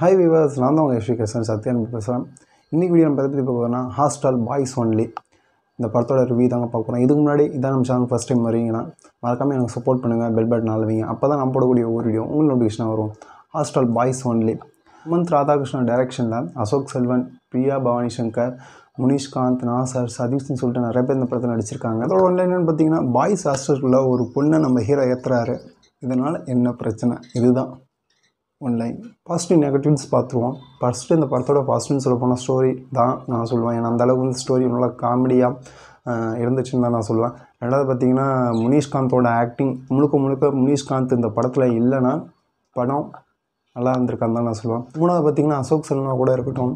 hi விவாஸ் நான் தான் உங்கள் ஸ்ரீ கிருஷ்ணன் சத்யன் பேசுகிறேன் இன்றைக்கி வீடியோ நம்ம பற்றி பற்றி பார்க்கணும் ஹாஸ்டல் பாய்ஸ் ஒன்லி இந்த படத்தோட ரிவ்யூ தாங்க பார்க்குறோம் இதுக்கு முன்னாடி இதான் நம்ம சேனல் ஃபஸ்ட் டைம் வரீங்கன்னா மறக்காமல் எனக்கு சப்போர்ட் பண்ணுங்கள் பெல் பட்டன் அழுவீங்க அப்போ தான் நம்ம போடக்கூடிய ஒரு வீடியோ உங்கள் நோட்டிஃபிகேஷன் வரும் hostel boys only month Radhakrishnan டேரக்ஷனில் அசோக் செல்வன் பிரியா பவானி சங்கர் முனிஷ்காந்த் நாசர் சதீஷ்னு சொல்லிட்டு நிறைய பேர் இந்த படத்தில் நடிச்சிருக்காங்க அதோட ஒன்றில் என்னென்னு பார்த்தீங்கன்னா பாய்ஸ் ஹாஸ்டலுக்குள்ளே ஒரு பொண்ணை நம்ம ஹீரோ ஏற்றுறாரு இதனால் என்ன பிரச்சனை இதுதான் ஒன் லைன் பாசிட்டிவ் நெகட்டிவ்ஸ் பார்த்துருவோம் ஃபஸ்ட்டு இந்த படத்தோட பாசிட்டிவ்னு சொல்ல போனால் ஸ்டோரி தான் நான் சொல்லுவேன் ஏன்னா அந்தளவுக்கு வந்து ஸ்டோரி நல்லா காமெடியாக இருந்துச்சுன்னு தான் நான் சொல்லுவேன் ரெண்டாவது பார்த்திங்கன்னா முனிஷ்காந்தோட ஆக்டிங் முழுக்க முழுக்க முனிஷ்காந்த் இந்த படத்தில் இல்லைன்னா படம் நல்லா இருந்திருக்கான்னு தான் நான் சொல்லுவேன் மூணாவது பார்த்தீங்கன்னா அசோக் சர்மா கூட இருக்கட்டும்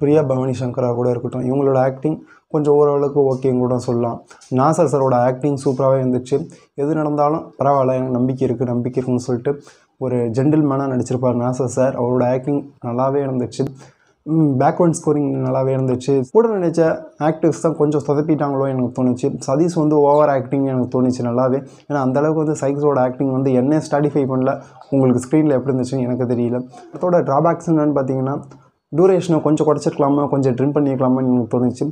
பிரியா பவானி சங்கரா கூட இருக்கட்டும் இவங்களோட ஆக்டிங் கொஞ்சம் ஓரளவுக்கு ஓகேங்க கூட சொல்லலாம் நாசர் சரோட ஆக்டிங் சூப்பராகவே இருந்துச்சு எது நடந்தாலும் பரவாயில்ல எனக்கு நம்பிக்கை இருக்குது நம்பிக்கை இருக்குன்னு சொல்லிட்டு ஒரு மேனாக நடிச்சிருப்பார் நாசர் சார் அவரோட ஆக்டிங் நல்லாவே இருந்துச்சு பேக்வர்ட் ஸ்கோரிங் நல்லாவே இருந்துச்சு கூட நினைச்ச ஆக்டர்ஸ் தான் கொஞ்சம் சொதப்பிட்டாங்களோ எனக்கு தோணுச்சு சதீஷ் வந்து ஓவர் ஆக்டிங் எனக்கு தோணுச்சு நல்லாவே ஏன்னா அந்தளவுக்கு வந்து சைக்ஸோட ஆக்டிங் வந்து என்ன ஸ்டாடிஃபை பண்ணல உங்களுக்கு ஸ்க்ரீனில் எப்படி இருந்துச்சுன்னு எனக்கு தெரியல அதோட ட்ராபேக்ஸ் என்னென்னு பார்த்தீங்கன்னா டூரேஷனை கொஞ்சம் குறைச்சிருக்கலாமா கொஞ்சம் ட்ரிம் பண்ணிக்கலாமான்னு எனக்கு தோணுச்சு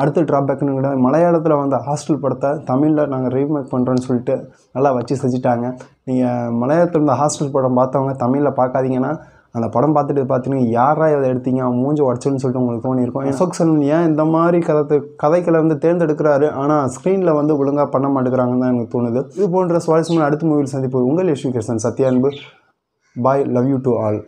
அடுத்த ட்ராபேக்னு கூட மலையாளத்தில் வந்து ஹாஸ்டல் படத்தை தமிழில் நாங்கள் ரீமேக் பண்ணுறோன்னு சொல்லிட்டு நல்லா வச்சு செஞ்சுட்டாங்க நீங்கள் மலையாளத்தில் இருந்த ஹாஸ்டல் படம் பார்த்தவங்க தமிழில் பார்க்காதீங்கன்னா அந்த படம் பார்த்துட்டு பார்த்தீங்கன்னா யாராக இதை எடுத்தீங்க அவன் மூஞ்சி உடச்சுன்னு சொல்லிட்டு உங்களுக்கு தோணியிருக்கும் அசோக் செல்வன் ஏன் இந்த மாதிரி கதை கதைகளை வந்து தேர்ந்தெடுக்கிறாரு ஆனால் ஸ்க்ரீனில் வந்து ஒழுங்காக பண்ண மாட்டேங்கிறாங்கன்னு தான் எனக்கு தோணுது இது போன்ற சுவாரஸ்யமான அடுத்த மூவியில் சந்திப்பு உங்கள் யஷ்வி கிருஷ்ணன் சத்யான்பு bye love you to all